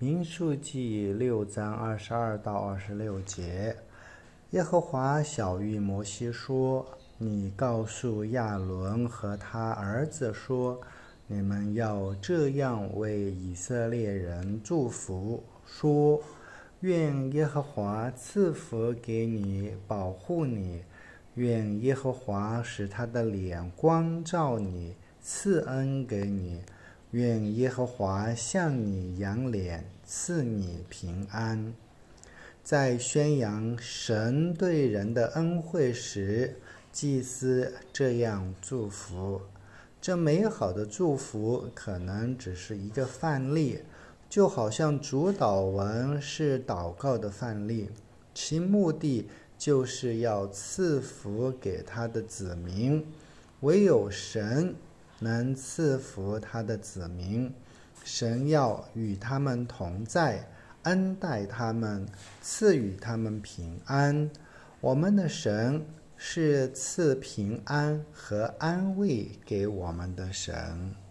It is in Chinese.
民数记六章二十二到二十六节，耶和华小谕摩西说：“你告诉亚伦和他儿子说，你们要这样为以色列人祝福，说：愿耶和华赐福给你，保护你；愿耶和华使他的脸光照你，赐恩给你。”愿耶和华向你扬脸，赐你平安。在宣扬神对人的恩惠时，祭司这样祝福。这美好的祝福可能只是一个范例，就好像主祷文是祷告的范例，其目的就是要赐福给他的子民。唯有神。能赐福他的子民，神要与他们同在，恩待他们，赐予他们平安。我们的神是赐平安和安慰给我们的神。